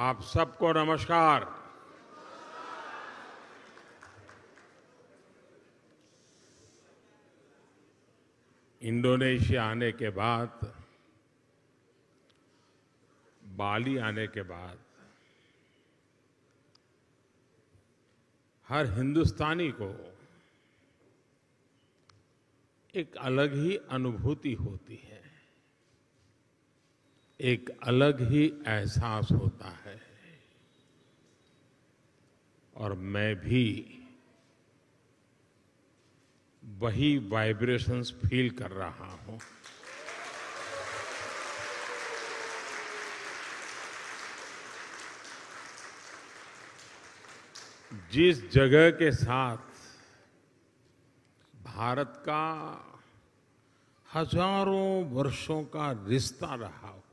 आप सबको नमस्कार इंडोनेशिया आने के बाद बाली आने के बाद हर हिंदुस्तानी को एक अलग ही अनुभूति होती है एक अलग ही एहसास होता है और मैं भी वही वाइब्रेशंस फील कर रहा हूं जिस जगह के साथ भारत का हजारों वर्षों का रिश्ता रहा हो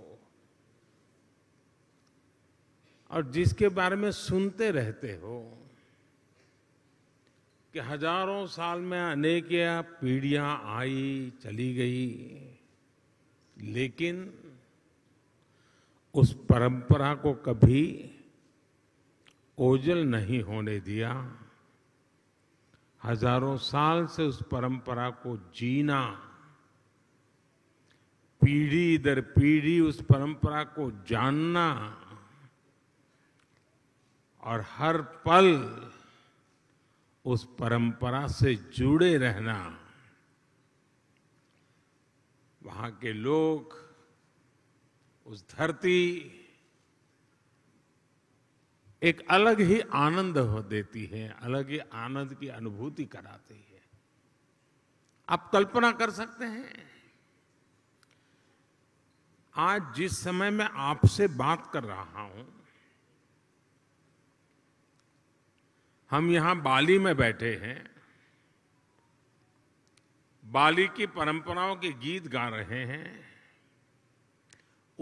और जिसके बारे में सुनते रहते हो कि हजारों साल में अनेक पीढ़ियां आई चली गई लेकिन उस परंपरा को कभी ओझल नहीं होने दिया हजारों साल से उस परंपरा को जीना पीढ़ी दर पीढ़ी उस परंपरा को जानना और हर पल उस परंपरा से जुड़े रहना वहां के लोग उस धरती एक अलग ही आनंद हो देती है अलग ही आनंद की अनुभूति कराती है आप कल्पना कर सकते हैं आज जिस समय मैं आपसे बात कर रहा हूं हम यहाँ बाली में बैठे हैं बाली की परंपराओं के गीत गा रहे हैं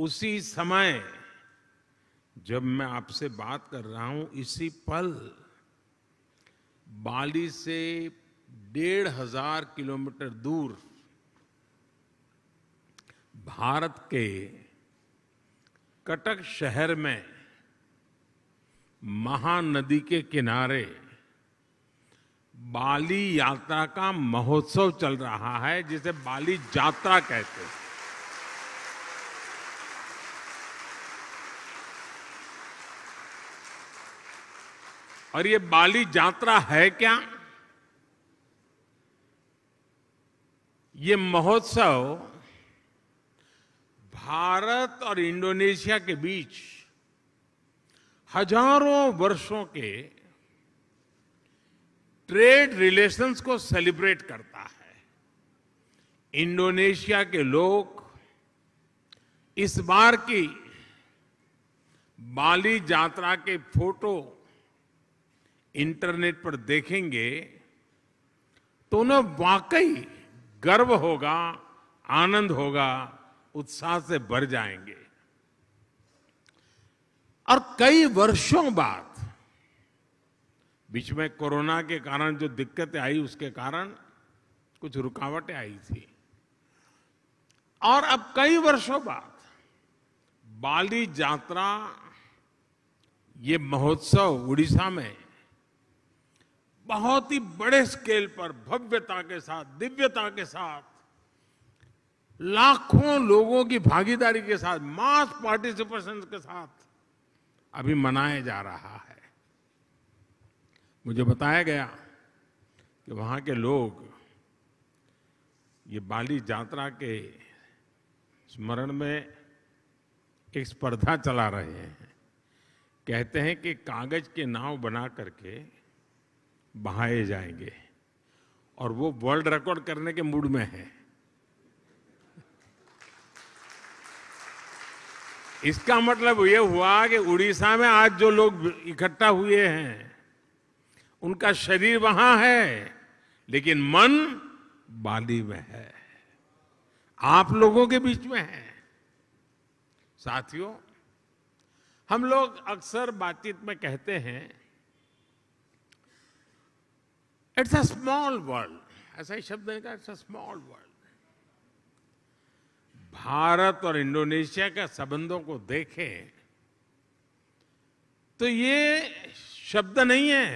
उसी समय जब मैं आपसे बात कर रहा हूं इसी पल बाली से डेढ़ हजार किलोमीटर दूर भारत के कटक शहर में महानदी के किनारे बाली यात्रा का महोत्सव चल रहा है जिसे बाली यात्रा कहते हैं और ये बाली यात्रा है क्या ये महोत्सव भारत और इंडोनेशिया के बीच हजारों वर्षों के ट्रेड रिलेशंस को सेलिब्रेट करता है इंडोनेशिया के लोग इस बार की बाली यात्रा के फोटो इंटरनेट पर देखेंगे तो उन्हें वाकई गर्व होगा आनंद होगा उत्साह से भर जाएंगे और कई वर्षों बाद बीच में कोरोना के कारण जो दिक्कतें आई उसके कारण कुछ रुकावटें आई थी और अब कई वर्षों बाद बाली यात्रा ये महोत्सव उड़ीसा में बहुत ही बड़े स्केल पर भव्यता के साथ दिव्यता के साथ लाखों लोगों की भागीदारी के साथ मास पार्टिसिपेशन के साथ अभी मनाया जा रहा है मुझे बताया गया कि वहाँ के लोग ये बाली यात्रा के स्मरण में एक स्पर्धा चला रहे हैं कहते हैं कि कागज के नाव बना करके बहाए जाएंगे और वो वर्ल्ड रिकॉर्ड करने के मूड में है इसका मतलब यह हुआ कि उड़ीसा में आज जो लोग इकट्ठा हुए हैं उनका शरीर वहां है लेकिन मन बाली में है आप लोगों के बीच में है साथियों हम लोग अक्सर बातचीत में कहते हैं इट्स अ स्मॉल वर्ल्ड ऐसा ही शब्द है it's a small world Bharat और इंडोनेशिया के संबंधों को देखें तो ये शब्द नहीं है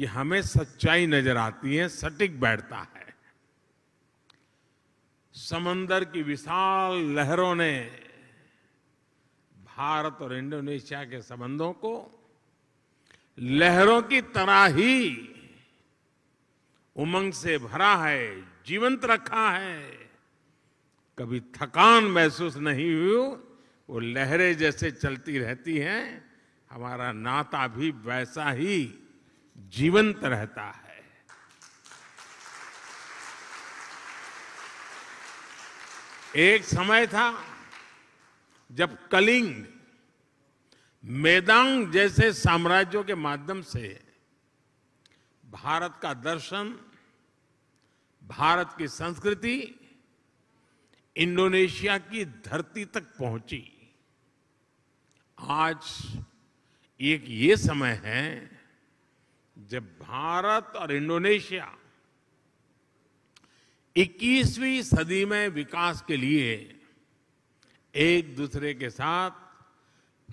ये हमें सच्चाई नजर आती है सटीक बैठता है समंदर की विशाल लहरों ने भारत और इंडोनेशिया के संबंधों को लहरों की तरह ही उमंग से भरा है जीवंत रखा है कभी थकान महसूस नहीं हुई वो लहरें जैसे चलती रहती हैं हमारा नाता भी वैसा ही जीवंत रहता है एक समय था जब कलिंग मेदांग जैसे साम्राज्यों के माध्यम से भारत का दर्शन भारत की संस्कृति इंडोनेशिया की धरती तक पहुंची आज एक ये समय है जब भारत और इंडोनेशिया 21वीं सदी में विकास के लिए एक दूसरे के साथ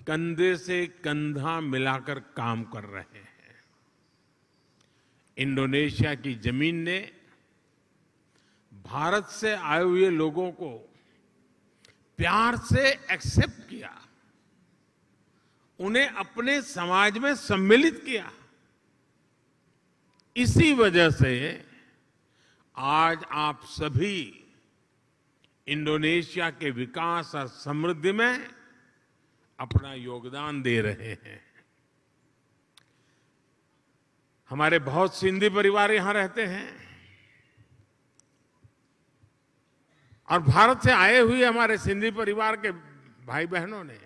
कंधे से कंधा मिलाकर काम कर रहे हैं इंडोनेशिया की जमीन ने भारत से आए हुए लोगों को प्यार से एक्सेप्ट किया उन्हें अपने समाज में सम्मिलित किया इसी वजह से आज आप सभी इंडोनेशिया के विकास और समृद्धि में अपना योगदान दे रहे हैं हमारे बहुत सिंधी परिवार यहां रहते हैं और भारत से आए हुए हमारे सिंधी परिवार के भाई बहनों ने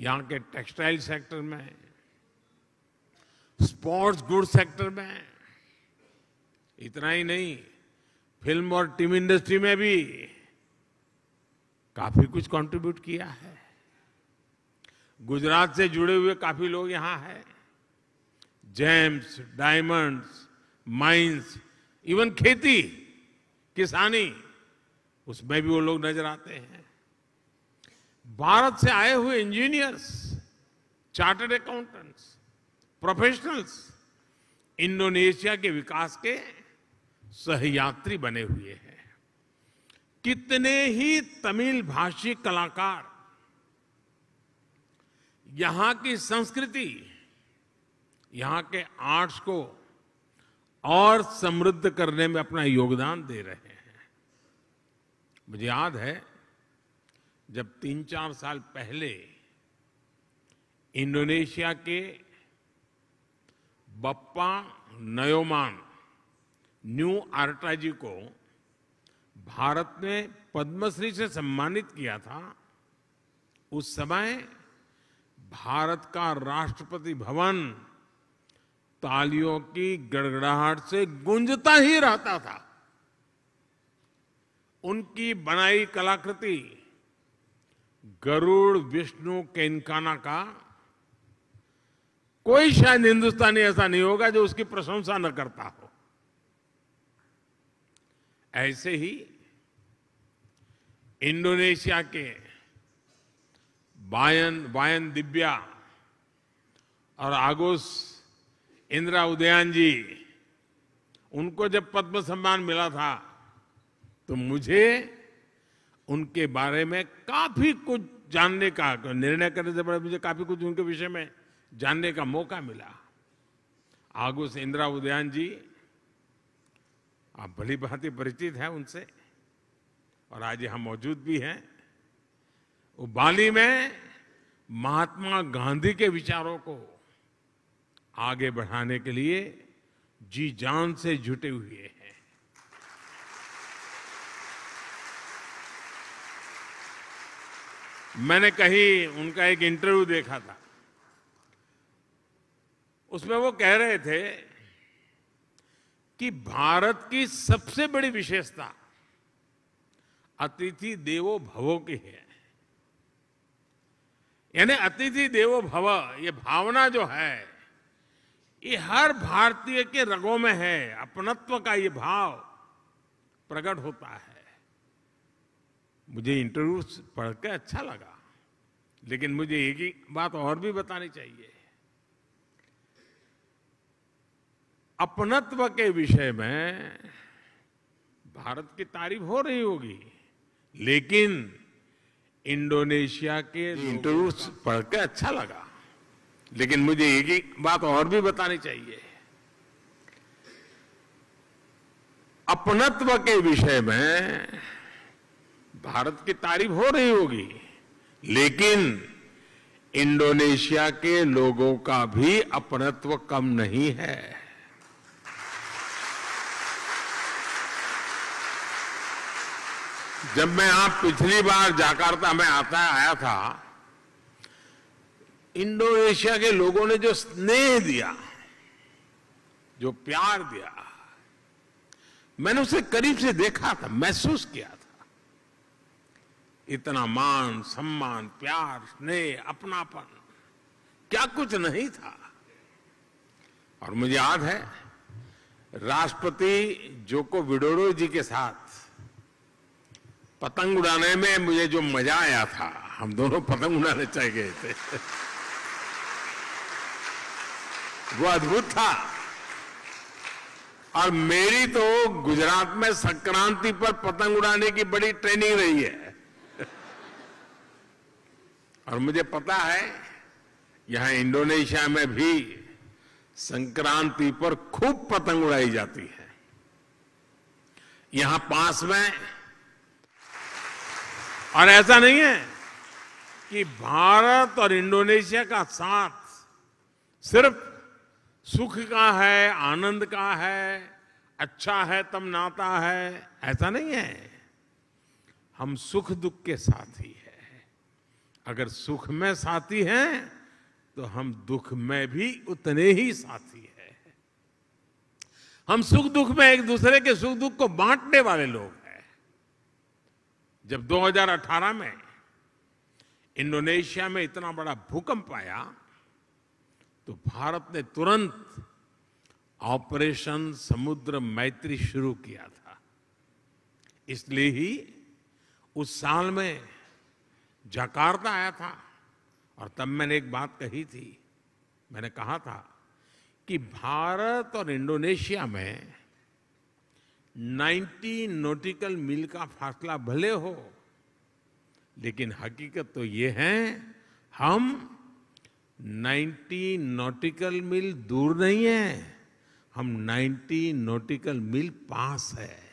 यहाँ के टेक्सटाइल सेक्टर में स्पोर्ट्स गुड सेक्टर में इतना ही नहीं फिल्म और टीवी इंडस्ट्री में भी काफी कुछ कंट्रीब्यूट किया है गुजरात से जुड़े हुए काफी लोग यहां हैं जेम्स डायमंड्स माइंस इवन खेती किसानी उसमें भी वो लोग नजर आते हैं भारत से आए हुए engineers chartered accountants professionals Indonesia के विकास के सहयात्री बने हुए हैं कितने ही तमिल भाषी कलाकार यहां की संस्कृति यहां के आर्ट्स को और समृद्ध करने में अपना योगदान दे रहे हैं मुझे याद है जब तीन चार साल पहले इंडोनेशिया के बप्पा नयोमान न्यू आर्टाजी को भारत ने पद्मश्री से सम्मानित किया था उस समय भारत का राष्ट्रपति भवन तालियों की गड़गड़ाहट से गूंजता ही रहता था उनकी बनाई कलाकृति गरुड़ विष्णु केनकाना का कोई शायद हिंदुस्तानी ऐसा नहीं होगा जो उसकी प्रशंसा न करता हो ऐसे ही इंडोनेशिया के बायन बायन दिव्या और आगोस इंदिरा उदयान जी उनको जब पद्म सम्मान मिला था तो मुझे उनके बारे में काफी कुछ जानने का निर्णय करने से बड़े मुझे काफी कुछ उनके विषय में जानने का मौका मिला आगू से इंदिरा उद्यान जी आप भली भांति परिचित हैं उनसे और आज यहां मौजूद भी हैं वो बाली में महात्मा गांधी के विचारों को आगे बढ़ाने के लिए जी जान से जुटे हुए हैं मैंने कहीं उनका एक इंटरव्यू देखा था उसमें वो कह रहे थे कि भारत की सबसे बड़ी विशेषता अतिथि देवो भवो की है यानी अतिथि देवो भव ये भावना जो है ये हर भारतीय के रगों में है अपनत्व का ये भाव प्रकट होता है मुझे इंटरव्यू पढ़ के अच्छा लगा लेकिन मुझे एक ही बात और भी बतानी चाहिए अपनत्व के विषय में भारत की तारीफ हो रही होगी लेकिन इंडोनेशिया के इंटरव्यू पढ़ के अच्छा लगा लेकिन मुझे एक ही बात और भी बतानी चाहिए अपनत्व के विषय में भारत की तारीफ हो रही होगी लेकिन इंडोनेशिया के लोगों का भी अपनत्व कम नहीं है जब मैं आप पिछली बार जाकार्ता में आता आया था इंडोनेशिया के लोगों ने जो स्नेह दिया जो प्यार दिया मैंने उसे करीब से देखा था महसूस किया था इतना मान सम्मान प्यार स्नेह अपनापन क्या कुछ नहीं था और मुझे याद है राष्ट्रपति जोको विडोडो जी के साथ पतंग उड़ाने में मुझे जो मजा आया था हम दोनों पतंग उड़ाने चले गए थे वो अद्भुत था और मेरी तो गुजरात में संक्रांति पर पतंग उड़ाने की बड़ी ट्रेनिंग रही है और मुझे पता है यहां इंडोनेशिया में भी संक्रांति पर खूब पतंग उड़ाई जाती है यहां पास में और ऐसा नहीं है कि भारत और इंडोनेशिया का साथ सिर्फ सुख का है आनंद का है अच्छा है तब नाता है ऐसा नहीं है हम सुख दुख के साथ ही है अगर सुख में साथी हैं तो हम दुख में भी उतने ही साथी हैं हम सुख दुख में एक दूसरे के सुख दुख को बांटने वाले लोग हैं जब 2018 में इंडोनेशिया में इतना बड़ा भूकंप आया तो भारत ने तुरंत ऑपरेशन समुद्र मैत्री शुरू किया था इसलिए ही उस साल में जकार्ता आया था और तब मैंने एक बात कही थी मैंने कहा था कि भारत और इंडोनेशिया में 90 नोटिकल मील का फासला भले हो लेकिन हकीकत तो ये है हम 90 नोटिकल मील दूर नहीं है हम 90 नोटिकल मील पास है